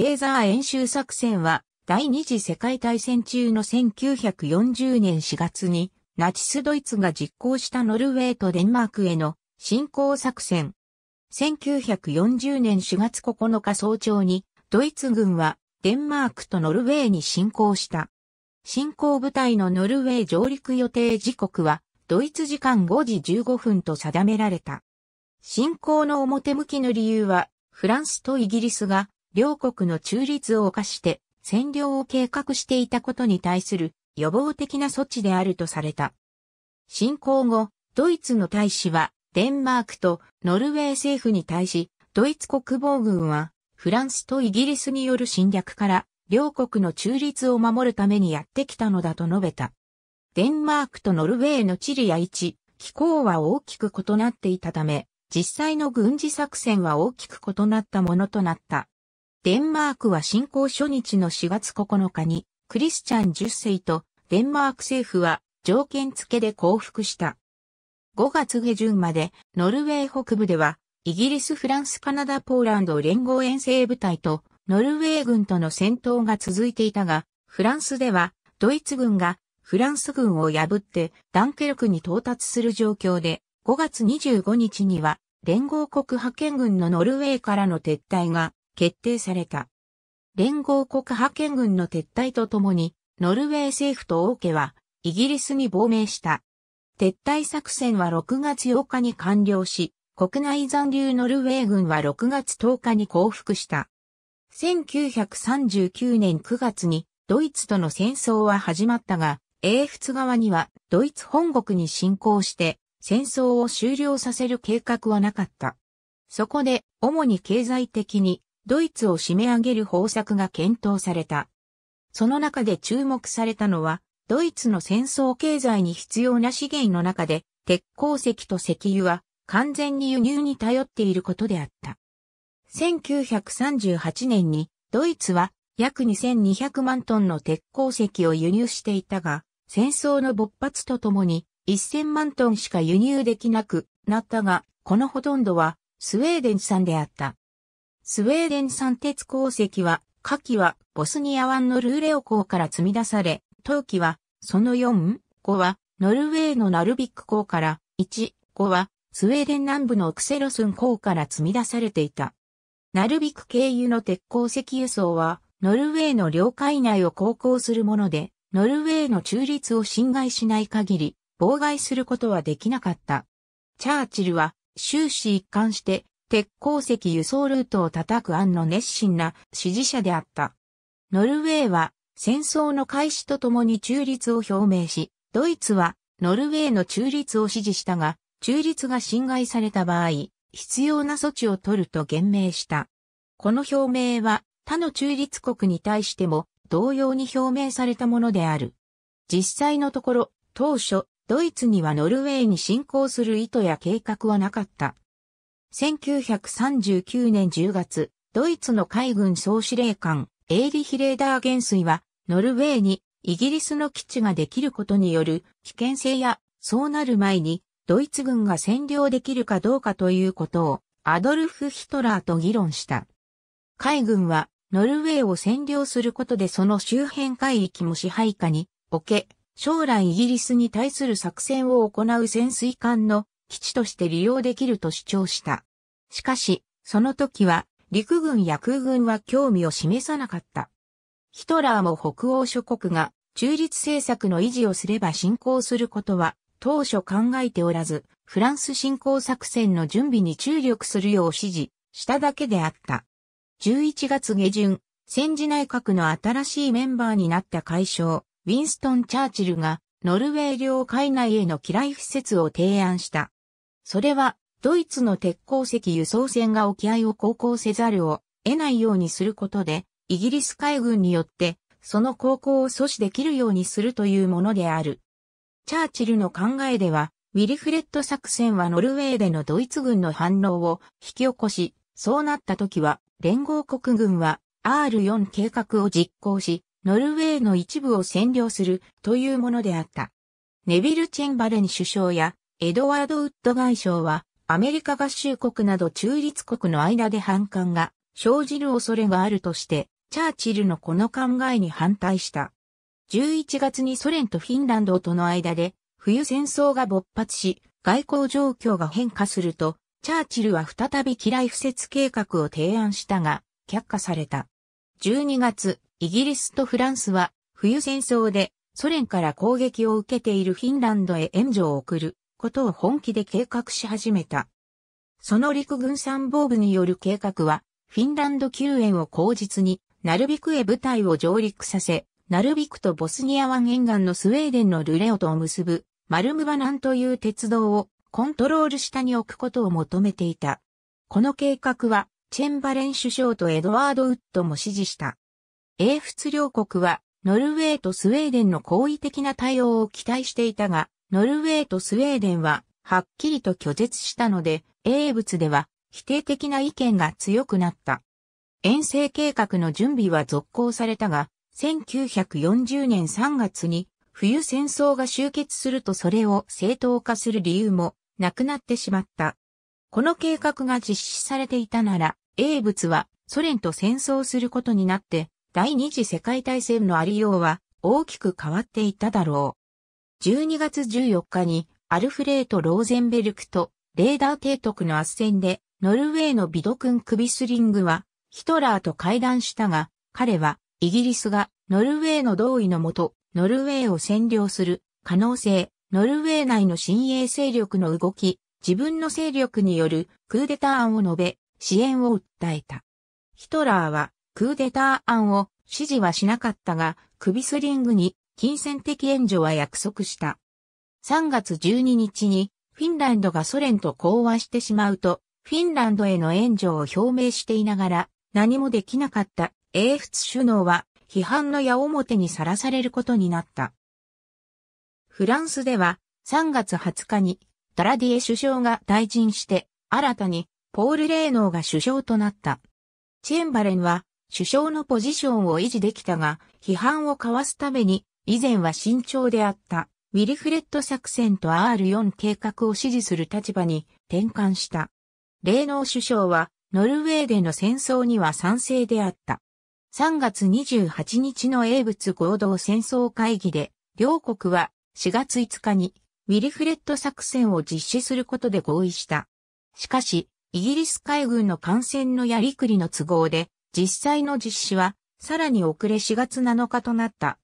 レーザー演習作戦は、第二次世界大戦中の1940年4月に、ナチスドイツが実行したノルウェーとデンマークへの侵攻作戦。1940年4月9日早朝に、ドイツ軍はデンマークとノルウェーに侵攻した。侵攻部隊のノルウェー上陸予定時刻は、ドイツ時間5時15分と定められた。侵攻の表向きの理由は、フランスとイギリスが両国の中立を犯して占領を計画していたことに対する予防的な措置であるとされた。侵攻後、ドイツの大使はデンマークとノルウェー政府に対し、ドイツ国防軍はフランスとイギリスによる侵略から両国の中立を守るためにやってきたのだと述べた。デンマークとノルウェーの地理や位置、気候は大きく異なっていたため、実際の軍事作戦は大きく異なったものとなった。デンマークは侵攻初日の4月9日に、クリスチャン10世とデンマーク政府は条件付けで降伏した。5月下旬までノルウェー北部ではイギリス、フランス、カナダ、ポーランド連合遠征部隊とノルウェー軍との戦闘が続いていたが、フランスではドイツ軍がフランス軍を破ってダンケルクに到達する状況で、5月25日には連合国派遣軍のノルウェーからの撤退が決定された。連合国派遣軍の撤退とともに、ノルウェー政府と王家は、イギリスに亡命した。撤退作戦は6月8日に完了し、国内残留ノルウェー軍は6月10日に降伏した。1939年9月にドイツとの戦争は始まったが、英仏側にはドイツ本国に侵攻して戦争を終了させる計画はなかった。そこで主に経済的にドイツを締め上げる方策が検討された。その中で注目されたのは、ドイツの戦争経済に必要な資源の中で、鉄鉱石と石油は完全に輸入に頼っていることであった。1938年にドイツは約2200万トンの鉄鉱石を輸入していたが、戦争の勃発とともに1000万トンしか輸入できなくなったが、このほとんどはスウェーデン産であった。スウェーデン産鉄鉱石は、下記はボスニア湾のルーレオ港から積み出され、冬季は、その4、5は、ノルウェーのナルビック港から、1、5は、スウェーデン南部のクセロスン港から積み出されていた。ナルビック経由の鉄鉱石輸送は、ノルウェーの領海内を航行するもので、ノルウェーの中立を侵害しない限り、妨害することはできなかった。チャーチルは、終始一貫して、鉄鉱石輸送ルートを叩く案の熱心な支持者であった。ノルウェーは戦争の開始とともに中立を表明し、ドイツはノルウェーの中立を支持したが、中立が侵害された場合、必要な措置を取ると言明した。この表明は他の中立国に対しても同様に表明されたものである。実際のところ、当初、ドイツにはノルウェーに侵攻する意図や計画はなかった。1939年10月、ドイツの海軍総司令官、エーリヒレーダー元帥は、ノルウェーにイギリスの基地ができることによる危険性や、そうなる前に、ドイツ軍が占領できるかどうかということを、アドルフ・ヒトラーと議論した。海軍は、ノルウェーを占領することでその周辺海域も支配下に置け、将来イギリスに対する作戦を行う潜水艦の基地として利用できると主張した。しかし、その時は陸軍や空軍は興味を示さなかった。ヒトラーも北欧諸国が中立政策の維持をすれば進行することは当初考えておらず、フランス進行作戦の準備に注力するよう指示しただけであった。11月下旬、戦時内閣の新しいメンバーになった会長、ウィンストン・チャーチルが、ノルウェー領海内への機雷施設を提案した。それは、ドイツの鉄鉱石輸送船が沖合を航行せざるを得ないようにすることで、イギリス海軍によって、その航行を阻止できるようにするというものである。チャーチルの考えでは、ウィリフレッド作戦はノルウェーでのドイツ軍の反応を引き起こし、そうなった時は、連合国軍は R4 計画を実行し、ノルウェーの一部を占領するというものであった。ネビル・チェンバレン首相やエドワード・ウッド外相は、アメリカ合衆国など中立国の間で反感が生じる恐れがあるとして、チャーチルのこの考えに反対した。11月にソ連とフィンランドとの間で、冬戦争が勃発し、外交状況が変化すると、チャーチルは再び機雷不設計画を提案したが、却下された。12月、イギリスとフランスは、冬戦争でソ連から攻撃を受けているフィンランドへ援助を送ることを本気で計画し始めた。その陸軍参謀部による計画は、フィンランド救援を口実に、ナルビクへ部隊を上陸させ、ナルビクとボスニア湾沿岸のスウェーデンのルレオとを結ぶ、マルムバナンという鉄道をコントロール下に置くことを求めていた。この計画は、チェンバレン首相とエドワード・ウッドも支持した。英仏両国は、ノルウェーとスウェーデンの好意的な対応を期待していたが、ノルウェーとスウェーデンは、はっきりと拒絶したので、英仏では、否定的な意見が強くなった。遠征計画の準備は続行されたが、1940年3月に、冬戦争が終結するとそれを正当化する理由もなくなってしまった。この計画が実施されていたなら、英仏はソ連と戦争することになって、第二次世界大戦のありようは大きく変わっていただろう。12月14日にアルフレート・ローゼンベルクとレーダー提督の圧戦でノルウェーのビドクン・クビスリングはヒトラーと会談したが彼はイギリスがノルウェーの同意のもとノルウェーを占領する可能性、ノルウェー内の新鋭勢力の動き、自分の勢力によるクーデター案を述べ支援を訴えた。ヒトラーはクーデター案を支持はしなかったがクビスリングに金銭的援助は約束した。3月12日にフィンランドがソ連と講和してしまうと、フィンランドへの援助を表明していながら何もできなかった英仏首脳は批判の矢面にさらされることになった。フランスでは3月20日にダラディエ首相が退陣して新たにポール・レーノーが首相となった。チェンバレンは首相のポジションを維持できたが批判をかわすために以前は慎重であったウィリフレッド作戦と R4 計画を支持する立場に転換した。霊能首相はノルウェーでの戦争には賛成であった。3月28日の英仏合同戦争会議で両国は4月5日にウィリフレッド作戦を実施することで合意した。しかし、イギリス海軍の艦船のやりくりの都合で、実際の実施は、さらに遅れ4月7日となった。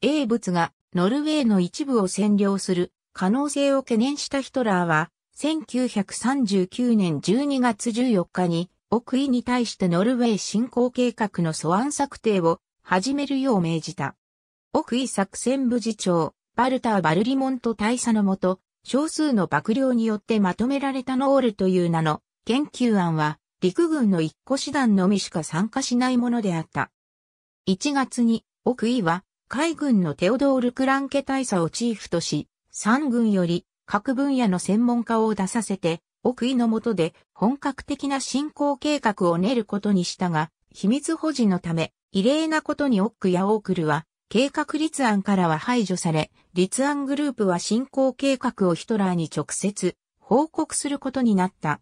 英仏がノルウェーの一部を占領する可能性を懸念したヒトラーは、1939年12月14日に、奥位に対してノルウェー侵攻計画の素案策定を始めるよう命じた。奥位作戦部次長、バルター・バルリモント大佐のもと、少数の幕僚によってまとめられたノールという名の研究案は、陸軍の一個師団のみしか参加しないものであった。1月に、奥井は、海軍のテオドール・クランケ大佐をチーフとし、三軍より各分野の専門家を出させて、奥井の下で本格的な進行計画を練ることにしたが、秘密保持のため、異例なことにオックやオークルは、計画立案からは排除され、立案グループは進行計画をヒトラーに直接報告することになった。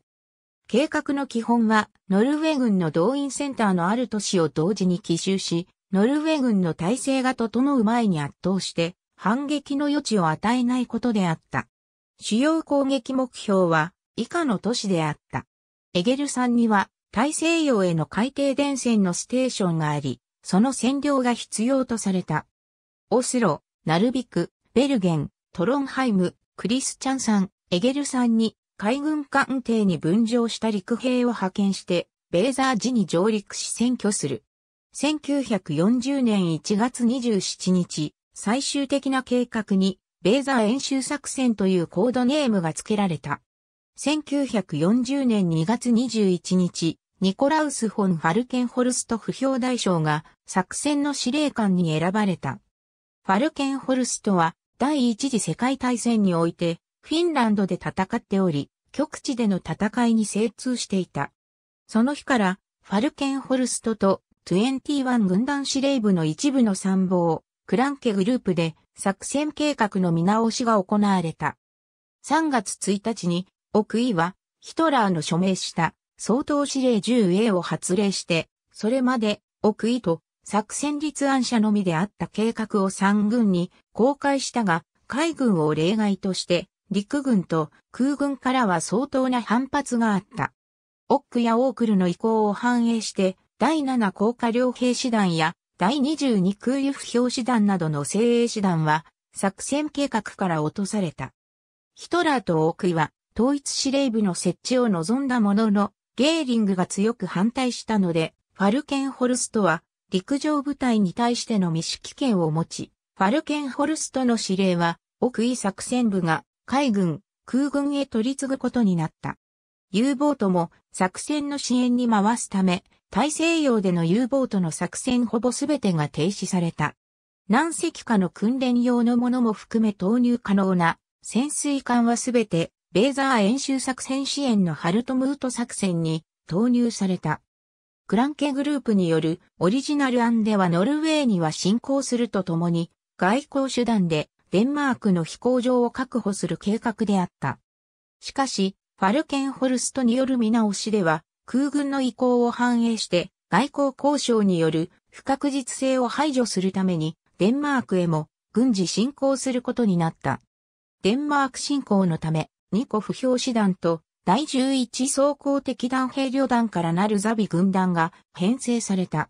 計画の基本は、ノルウェー軍の動員センターのある都市を同時に奇襲し、ノルウェー軍の体制が整う前に圧倒して反撃の余地を与えないことであった。主要攻撃目標は以下の都市であった。エゲル山には大西洋への海底電線のステーションがあり、その占領が必要とされた。オスロ、ナルビク、ベルゲン、トロンハイム、クリスチャンさん、エゲルさんに海軍艦艇に分譲した陸兵を派遣して、ベーザー時に上陸し占拠する。1940年1月27日、最終的な計画に、ベーザー演習作戦というコードネームが付けられた。1940年2月21日、ニコラウス・フォン・ファルケンホルスト不評大将が作戦の司令官に選ばれた。ファルケンホルストは第一次世界大戦においてフィンランドで戦っており、極地での戦いに精通していた。その日からファルケンホルストと21軍団司令部の一部の参謀、クランケグループで作戦計画の見直しが行われた。3月1日に、奥井は、ヒトラーの署名した総統司令 10A を発令して、それまで奥井と作戦立案者のみであった計画を3軍に公開したが、海軍を例外として、陸軍と空軍からは相当な反発があった。オックやオークルの意向を反映して、第7高架両兵師団や第22空輸不評師団などの精鋭師団は作戦計画から落とされた。ヒトラーと奥井は統一司令部の設置を望んだものの、ゲーリングが強く反対したので、ファルケンホルストは陸上部隊に対しての未識権を持ち、ファルケンホルストの指令は奥井作戦部が海軍、空軍へ取り継ぐことになった。U ボートも作戦の支援に回すため、大西洋での U ボートの作戦ほぼすべてが停止された。何隻かの訓練用のものも含め投入可能な潜水艦はすべてレーザー演習作戦支援のハルトムート作戦に投入された。クランケグループによるオリジナル案ではノルウェーには進行するとともに外交手段でデンマークの飛行場を確保する計画であった。しかし、ファルケンホルストによる見直しでは空軍の意向を反映して外交交渉による不確実性を排除するためにデンマークへも軍事侵攻することになった。デンマーク侵攻のため、ニコ不評師団と第11装甲敵団兵旅団からなるザビ軍団が編成された。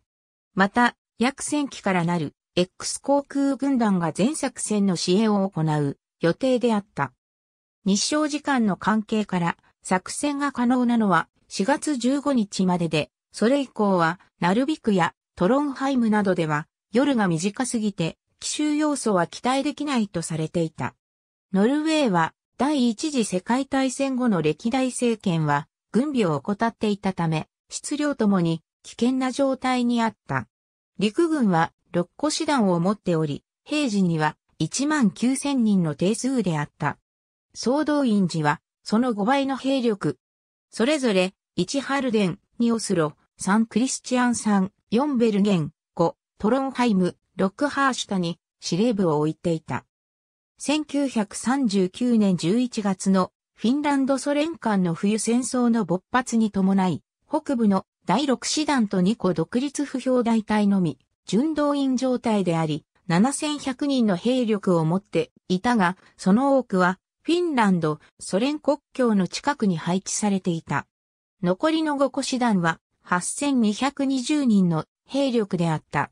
また、約1000機からなる X 航空軍団が全作戦の支援を行う予定であった。日照時間の関係から作戦が可能なのは4月15日までで、それ以降は、ナルビクやトロンハイムなどでは、夜が短すぎて、奇襲要素は期待できないとされていた。ノルウェーは、第一次世界大戦後の歴代政権は、軍備を怠っていたため、質量ともに危険な状態にあった。陸軍は六個師団を持っており、平時には1万9000人の定数であった。総動員時はその5倍の兵力。それぞれ1ハルデン、2オスロ、3クリスチアン3、4ベルゲン、5トロンハイム、6ハーシュタに司令部を置いていた。1939年11月のフィンランドソ連間の冬戦争の勃発に伴い、北部の第6師団と2個独立不評大隊のみ、純動員状態であり、7100人の兵力を持っていたが、その多くはフィンランド、ソ連国境の近くに配置されていた。残りの5個師団は8220人の兵力であった。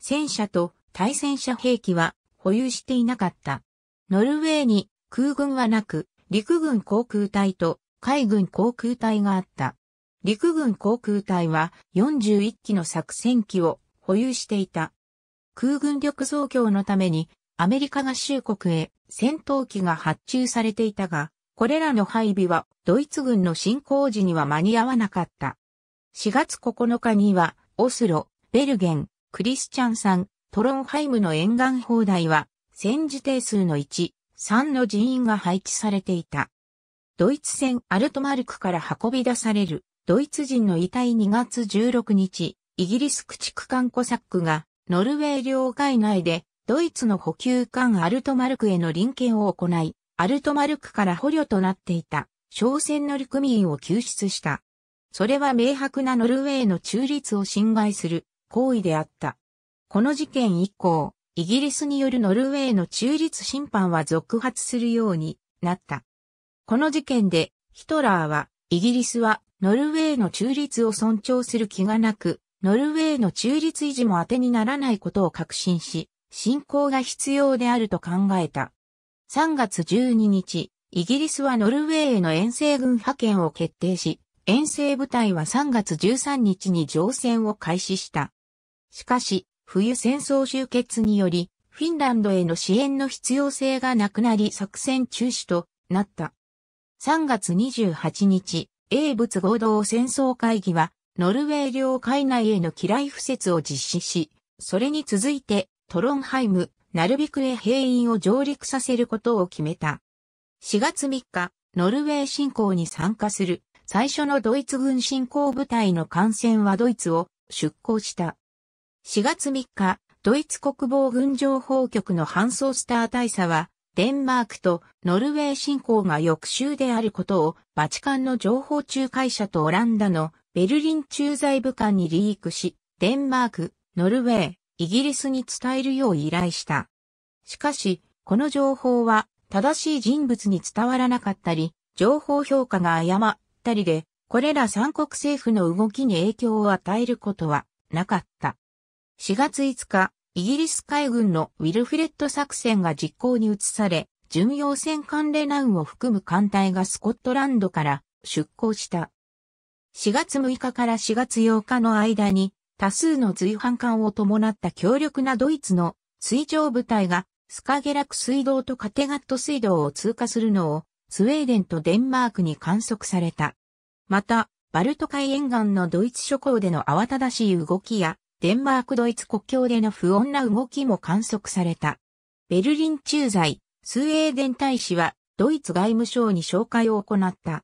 戦車と対戦車兵器は保有していなかった。ノルウェーに空軍はなく、陸軍航空隊と海軍航空隊があった。陸軍航空隊は41機の作戦機を保有していた。空軍力増強のためにアメリカ合衆国へ戦闘機が発注されていたが、これらの配備はドイツ軍の侵攻時には間に合わなかった。4月9日には、オスロ、ベルゲン、クリスチャンさん、トロンハイムの沿岸砲台は、戦時定数の1、3の人員が配置されていた。ドイツ戦アルトマルクから運び出されるドイツ人の遺体2月16日、イギリス駆逐艦コサックがノルウェー領海内でドイツの補給艦アルトマルクへの臨検を行い、アルトマルクから捕虜となっていた商船乗組員を救出した。それは明白なノルウェーの中立を侵害する行為であった。この事件以降、イギリスによるノルウェーの中立審判は続発するようになった。この事件でヒトラーはイギリスはノルウェーの中立を尊重する気がなく、ノルウェーの中立維持も当てにならないことを確信し、信仰が必要であると考えた。3月12日、イギリスはノルウェーへの遠征軍派遣を決定し、遠征部隊は3月13日に乗船を開始した。しかし、冬戦争終結により、フィンランドへの支援の必要性がなくなり作戦中止となった。3月28日、英仏合同戦争会議は、ノルウェー領海内への機雷敷設を実施し、それに続いて、トロンハイム、なるビくへ兵員を上陸させることを決めた。4月3日、ノルウェー侵攻に参加する最初のドイツ軍侵攻部隊の艦船はドイツを出港した。4月3日、ドイツ国防軍情報局の搬送スター大佐は、デンマークとノルウェー侵攻が翌週であることをバチカンの情報仲介者とオランダのベルリン駐在部官にリークし、デンマーク、ノルウェー、イギリスに伝えるよう依頼した。しかし、この情報は正しい人物に伝わらなかったり、情報評価が誤ったりで、これら三国政府の動きに影響を与えることはなかった。4月5日、イギリス海軍のウィルフレッド作戦が実行に移され、巡洋戦艦レナウンを含む艦隊がスコットランドから出港した。4月6日から4月8日の間に多数の随伴艦を伴った強力なドイツの水上部隊がスカゲラク水道とカテガット水道を通過するのをスウェーデンとデンマークに観測された。また、バルト海沿岸のドイツ諸港での慌ただしい動きや、デンマークドイツ国境での不穏な動きも観測された。ベルリン駐在、スウェーデン大使は、ドイツ外務省に紹介を行った。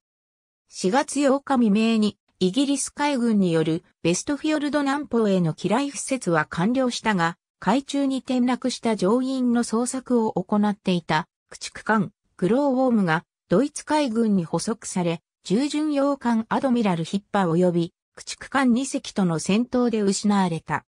4月8日未明に、イギリス海軍によるベストフィヨルド南方への機雷敷設は完了したが、海中に転落した乗員の捜索を行っていた駆逐艦グローウォームがドイツ海軍に捕捉され、従順洋艦アドミラルヒッパー及び駆逐艦2隻との戦闘で失われた。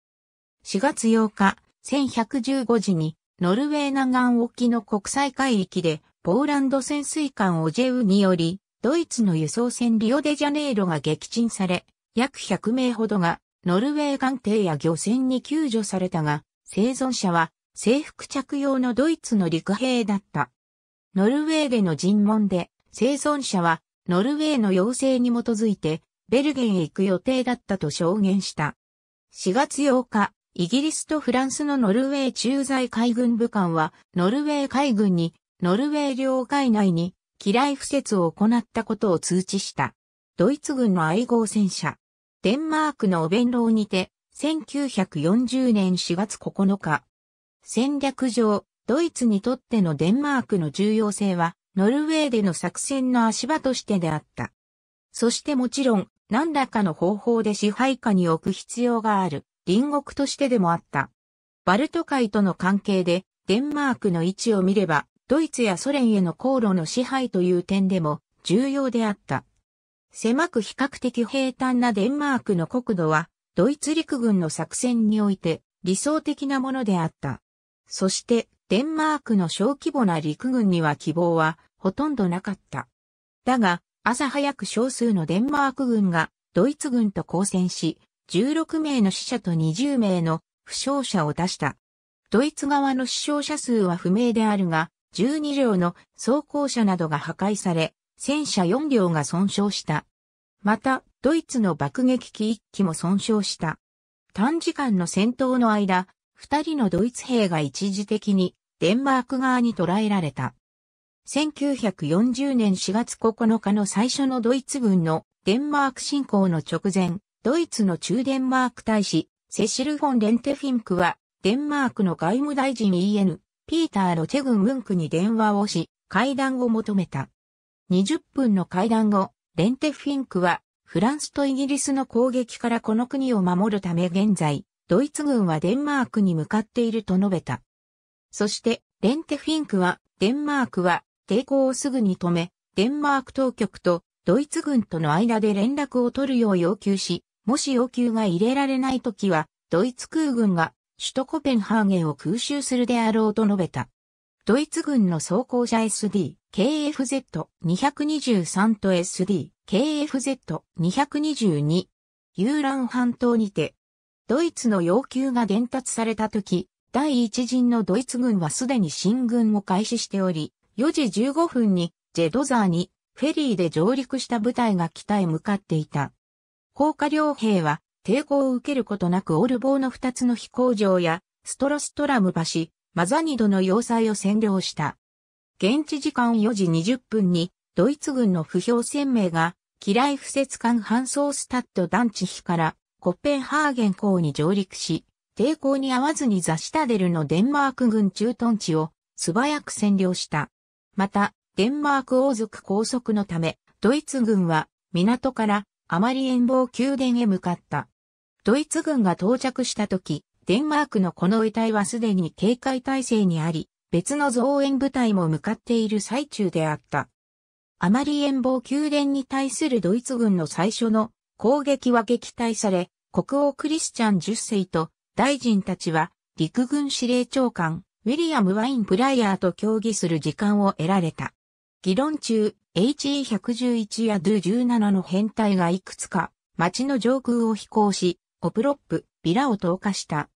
4月8日、1115時にノルウェー南岸沖の国際海域でポーランド潜水艦オジェウによりドイツの輸送船リオデジャネイロが撃沈され、約100名ほどがノルウェー艦艇や漁船に救助されたが、生存者は制服着用のドイツの陸兵だった。ノルウェーでの尋問で、生存者はノルウェーの要請に基づいてベルゲンへ行く予定だったと証言した。4月8日、イギリスとフランスのノルウェー駐在海軍部官は、ノルウェー海軍に、ノルウェー領海内に機雷敷設を行ったことを通知した。ドイツ軍の愛号戦車。デンマークのお弁当にて、1940年4月9日。戦略上、ドイツにとってのデンマークの重要性は、ノルウェーでの作戦の足場としてであった。そしてもちろん、何らかの方法で支配下に置く必要がある、隣国としてでもあった。バルト海との関係で、デンマークの位置を見れば、ドイツやソ連への航路の支配という点でも重要であった。狭く比較的平坦なデンマークの国土は、ドイツ陸軍の作戦において理想的なものであった。そして、デンマークの小規模な陸軍には希望はほとんどなかった。だが、朝早く少数のデンマーク軍がドイツ軍と交戦し、16名の死者と20名の負傷者を出した。ドイツ側の死傷者数は不明であるが、12両の装甲車などが破壊され、戦車4両が損傷した。また、ドイツの爆撃機1機も損傷した。短時間の戦闘の間、2人のドイツ兵が一時的にデンマーク側に捕らえられた。1940年4月9日の最初のドイツ軍のデンマーク侵攻の直前、ドイツの中デンマーク大使、セシル・フォン・レンテフィンクは、デンマークの外務大臣 EN、ピーター・ロチェ軍ムンクに電話をし、会談を求めた。20分の会談後、レンテフィンクは、フランスとイギリスの攻撃からこの国を守るため現在、ドイツ軍はデンマークに向かっていると述べた。そして、レンテフィンクは、デンマークは、抵抗をすぐに止め、デンマーク当局とドイツ軍との間で連絡を取るよう要求し、もし要求が入れられないときは、ドイツ空軍が首都コペンハーゲンを空襲するであろうと述べた。ドイツ軍の装甲車 SD、KFZ-223 と SD、KFZ-222、遊覧半島にて、ドイツの要求が伝達された時、第一陣のドイツ軍はすでに進軍を開始しており、4時15分に、ジェドザーに、フェリーで上陸した部隊が北へ向かっていた。高架両兵は、抵抗を受けることなくオルボーの2つの飛行場や、ストロストラム橋、マザニドの要塞を占領した。現地時間4時20分に、ドイツ軍の不評船名が、機雷不設艦搬送スタッド団地比から、コッペンハーゲン港に上陸し、抵抗に合わずにザシタデルのデンマーク軍駐屯地を素早く占領した。また、デンマーク王族拘束のため、ドイツ軍は港からあまり遠望宮殿へ向かった。ドイツ軍が到着した時、デンマークのこの遺体はすでに警戒態勢にあり、別の増援部隊も向かっている最中であった。あまり遠望宮殿に対するドイツ軍の最初の攻撃は撃退され、国王クリスチャン10世と大臣たちは陸軍司令長官ウィリアム・ワイン・プライヤーと協議する時間を得られた。議論中、HE111 や d u 1 7の編隊がいくつか街の上空を飛行し、ポプロップ、ビラを投下した。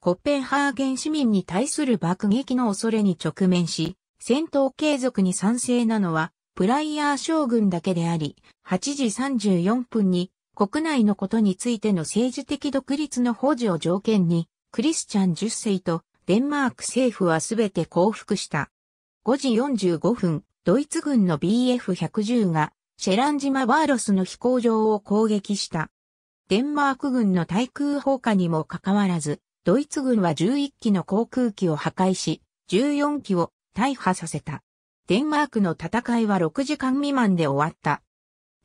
コッペンハーゲン市民に対する爆撃の恐れに直面し、戦闘継続に賛成なのは、プライヤー将軍だけであり、8時34分に国内のことについての政治的独立の保持を条件に、クリスチャン10世とデンマーク政府はすべて降伏した。5時45分、ドイツ軍の BF110 がシェラン島バーロスの飛行場を攻撃した。デンマーク軍の対空砲火にもかかわらず、ドイツ軍は11機の航空機を破壊し、14機を大破させた。デンマークの戦いは6時間未満で終わった。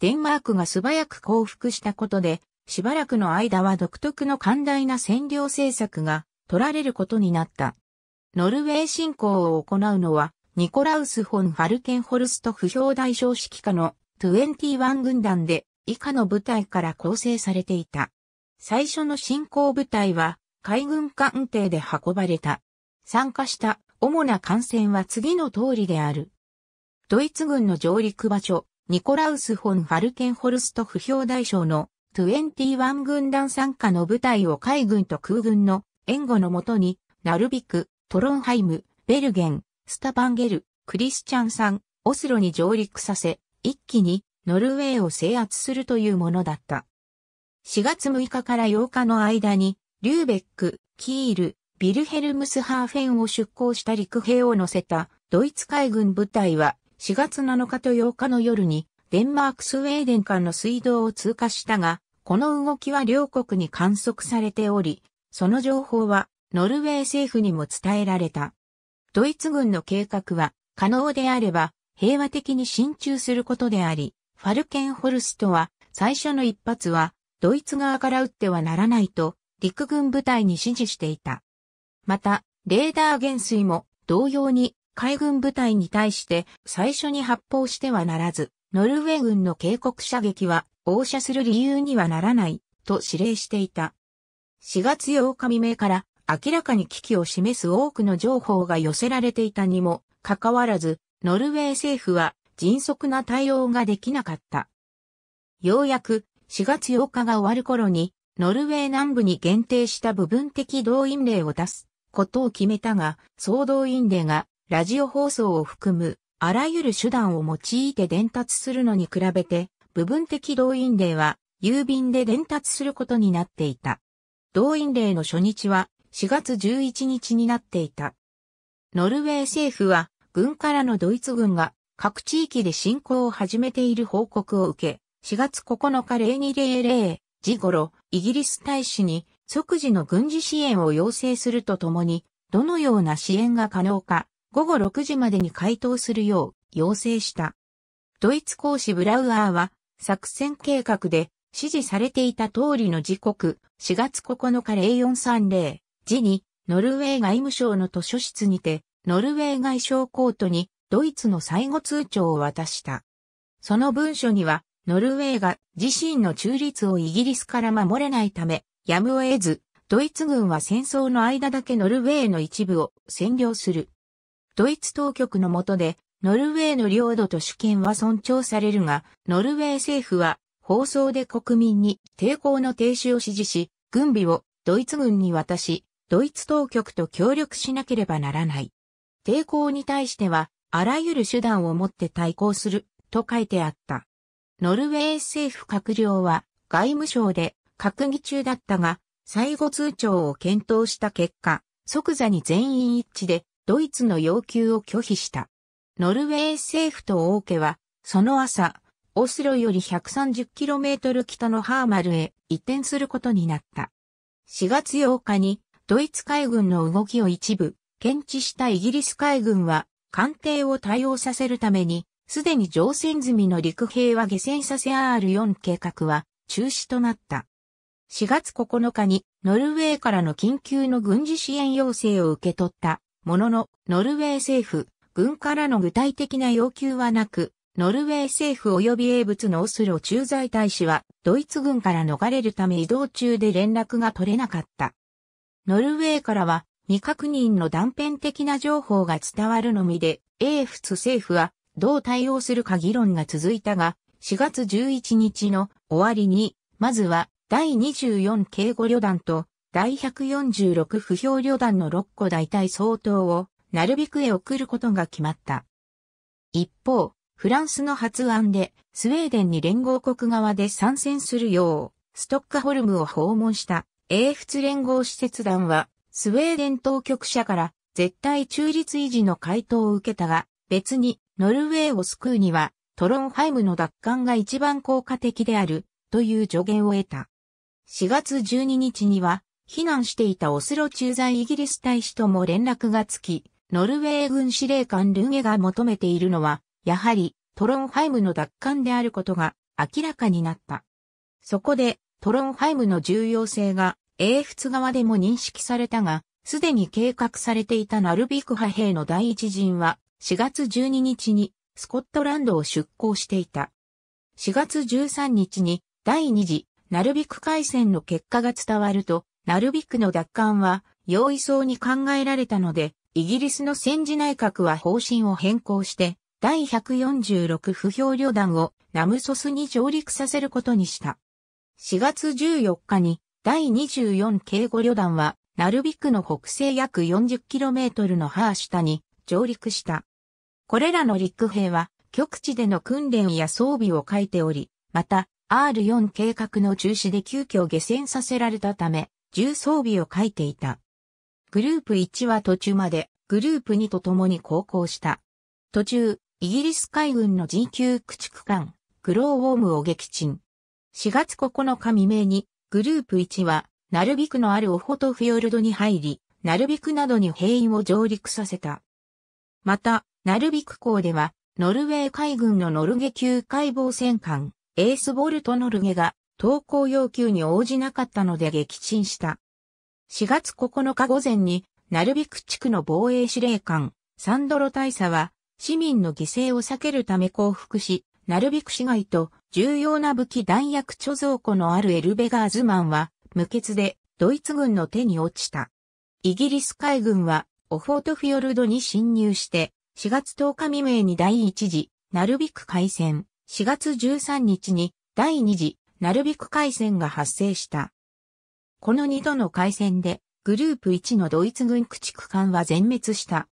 デンマークが素早く降伏したことで、しばらくの間は独特の寛大な占領政策が取られることになった。ノルウェー侵攻を行うのは、ニコラウス・フォン・ファルケンホルスト不評大将指揮下の21軍団で、以下の部隊から構成されていた。最初の進行部隊は海軍艦艇で運ばれた。参加した主な艦船は次の通りである。ドイツ軍の上陸場所、ニコラウス・フォン・ファルケンホルスト不評大将の21軍団参加の部隊を海軍と空軍の援護のもとに、ナルビク、トロンハイム、ベルゲン、スタバンゲル、クリスチャンさん、オスロに上陸させ、一気にノルウェーを制圧するというものだった。4月6日から8日の間に、リューベック、キール、ビルヘルムスハーフェンを出港した陸兵を乗せたドイツ海軍部隊は4月7日と8日の夜にデンマークスウェーデン間の水道を通過したが、この動きは両国に観測されており、その情報はノルウェー政府にも伝えられた。ドイツ軍の計画は可能であれば平和的に進駐することであり、ファルケンホルストは、最初の一発は、ドイツ側から撃ってはならないと、陸軍部隊に指示していた。また、レーダー減衰も、同様に、海軍部隊に対して、最初に発砲してはならず、ノルウェー軍の警告射撃は、応射する理由にはならない、と指令していた。4月8日未明から、明らかに危機を示す多くの情報が寄せられていたにも、かかわらず、ノルウェー政府は迅速な対応ができなかった。ようやく4月8日が終わる頃に、ノルウェー南部に限定した部分的動員令を出すことを決めたが、総動員令がラジオ放送を含むあらゆる手段を用いて伝達するのに比べて、部分的動員令は郵便で伝達することになっていた。動員令の初日は4月11日になっていた。ノルウェー政府は軍からのドイツ軍が各地域で進行を始めている報告を受け、4月9日0200時頃、イギリス大使に即時の軍事支援を要請するとともに、どのような支援が可能か、午後6時までに回答するよう要請した。ドイツ公使ブラウアーは、作戦計画で指示されていた通りの時刻、4月9日0430時に、ノルウェー外務省の図書室にて、ノルウェー外相コートにドイツの最後通帳を渡した。その文書には、ノルウェーが自身の中立をイギリスから守れないため、やむを得ず、ドイツ軍は戦争の間だけノルウェーの一部を占領する。ドイツ当局の下で、ノルウェーの領土と主権は尊重されるが、ノルウェー政府は放送で国民に抵抗の停止を指示し、軍備をドイツ軍に渡し、ドイツ当局と協力しなければならない。抵抗に対しては、あらゆる手段をもって対抗する、と書いてあった。ノルウェー政府閣僚は外務省で閣議中だったが、最後通帳を検討した結果、即座に全員一致でドイツの要求を拒否した。ノルウェー政府と王家は、その朝、オスロより 130km 北のハーマルへ移転することになった。4月8日にドイツ海軍の動きを一部、検知したイギリス海軍は艦艇を対応させるために、すでに乗船済みの陸兵は下船させ R4 計画は中止となった。4月9日にノルウェーからの緊急の軍事支援要請を受け取ったものの、ノルウェー政府、軍からの具体的な要求はなく、ノルウェー政府及び英物のオスロ駐在大使は、ドイツ軍から逃れるため移動中で連絡が取れなかった。ノルウェーからは、未確認の断片的な情報が伝わるのみで、英仏政府はどう対応するか議論が続いたが、4月11日の終わりに、まずは第24警護旅団と第146不評旅団の6個大隊相当を、なるべくへ送ることが決まった。一方、フランスの発案で、スウェーデンに連合国側で参戦するよう、ストッカホルムを訪問した英仏連合施設団は、スウェーデン当局者から絶対中立維持の回答を受けたが、別にノルウェーを救うにはトロンハイムの奪還が一番効果的であるという助言を得た。4月12日には避難していたオスロ駐在イギリス大使とも連絡がつき、ノルウェー軍司令官ルンゲが求めているのは、やはりトロンハイムの奪還であることが明らかになった。そこでトロンハイムの重要性が英仏側でも認識されたが、すでに計画されていたナルビク派兵の第一陣は、4月12日にスコットランドを出港していた。4月13日に第二次ナルビク海戦の結果が伝わると、ナルビクの奪還は容易そうに考えられたので、イギリスの戦時内閣は方針を変更して、第146不評旅団をナムソスに上陸させることにした。4月14日に第24警護旅団は、ナルビクの北西約 40km のハー下に上陸した。これらの陸兵は、極地での訓練や装備を書いており、また、R4 計画の中止で急遽下船させられたため、重装備を書いていた。グループ1は途中まで、グループ2と共に航行した。途中、イギリス海軍の G 級駆逐艦、グローウォームを撃沈。4月9日未明に、グループ1は、ナルビクのあるオホトフィヨルドに入り、ナルビクなどに兵員を上陸させた。また、ナルビク港では、ノルウェー海軍のノルゲ級解防戦艦、エースボルトノルゲが、投降要求に応じなかったので撃沈した。4月9日午前に、ナルビク地区の防衛司令官、サンドロ大佐は、市民の犠牲を避けるため降伏し、ナルビク市街と重要な武器弾薬貯蔵庫のあるエルベガーズマンは、無欠でドイツ軍の手に落ちた。イギリス海軍は、オフォートフィヨルドに侵入して、4月10日未明に第1次、ナルビク海戦、4月13日に第2次、ナルビク海戦が発生した。この2度の海戦で、グループ1のドイツ軍駆逐艦は全滅した。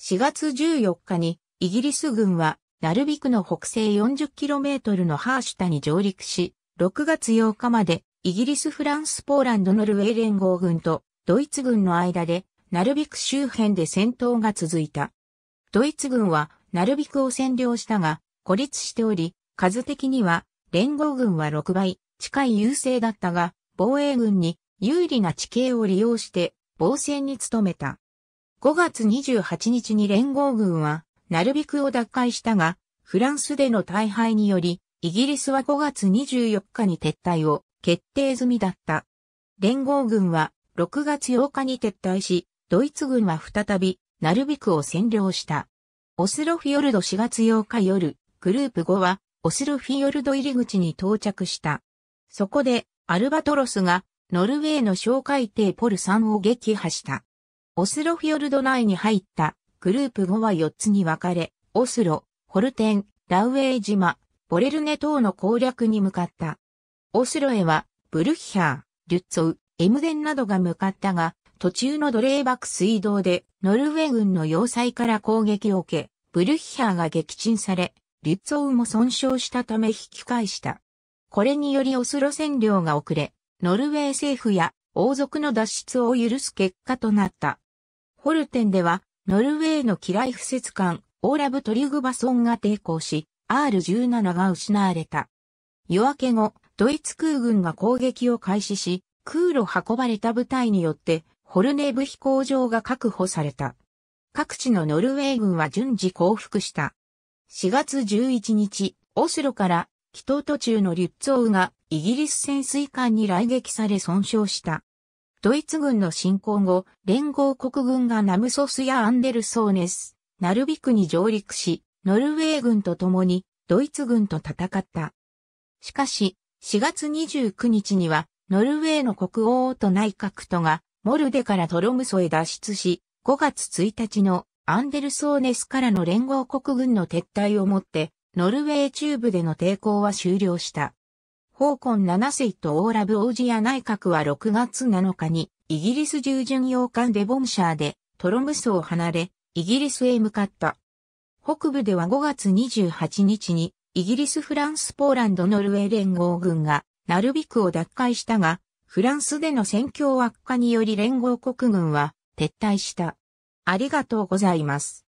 4月14日にイギリス軍はナルビクの北西 40km のハーシュタに上陸し、6月8日までイギリス・フランス・ポーランド・ノルウェー連合軍とドイツ軍の間でナルビク周辺で戦闘が続いた。ドイツ軍はナルビクを占領したが孤立しており、数的には連合軍は6倍近い優勢だったが、防衛軍に有利な地形を利用して防戦に努めた。5月28日に連合軍はナルビクを奪回したが、フランスでの大敗により、イギリスは5月24日に撤退を決定済みだった。連合軍は6月8日に撤退し、ドイツ軍は再びナルビクを占領した。オスロフィヨルド4月8日夜、グループ5はオスロフィヨルド入り口に到着した。そこでアルバトロスがノルウェーの小海艇ポル3を撃破した。オスロフィヨルド内に入ったグループ5は4つに分かれ、オスロ、ホルテン、ラウェイ島、ボレルネ等の攻略に向かった。オスロへは、ブルッヒャー、リュッツォウ、エムデンなどが向かったが、途中のドレーバク水道で、ノルウェー軍の要塞から攻撃を受け、ブルッヒャーが撃沈され、リュッツォウも損傷したため引き返した。これによりオスロ占領が遅れ、ノルウェー政府や王族の脱出を許す結果となった。ホルテンではノルウェーの機雷不設艦、オーラブ・トリグバソンが抵抗し、R17 が失われた。夜明け後、ドイツ空軍が攻撃を開始し、空路運ばれた部隊によって、ホルネーブ飛行場が確保された。各地のノルウェー軍は順次降伏した。4月11日、オスロから、帰島途中のリュッツォウがイギリス潜水艦に来撃され損傷した。ドイツ軍の侵攻後、連合国軍がナムソスやアンデルソーネス、ナルビクに上陸し、ノルウェー軍と共にドイツ軍と戦った。しかし、4月29日には、ノルウェーの国王と内閣とが、モルデからトロムソへ脱出し、5月1日のアンデルソーネスからの連合国軍の撤退をもって、ノルウェー中部での抵抗は終了した。香港七世とオーラブ王子や内閣は6月7日に、イギリス従順洋艦デボンシャーで、トロムスを離れ、イギリスへ向かった。北部では5月28日に、イギリス・フランス・ポーランド・ノルウェー連合軍が、ナルビクを奪回したが、フランスでの戦況悪化により連合国軍は撤退した。ありがとうございます。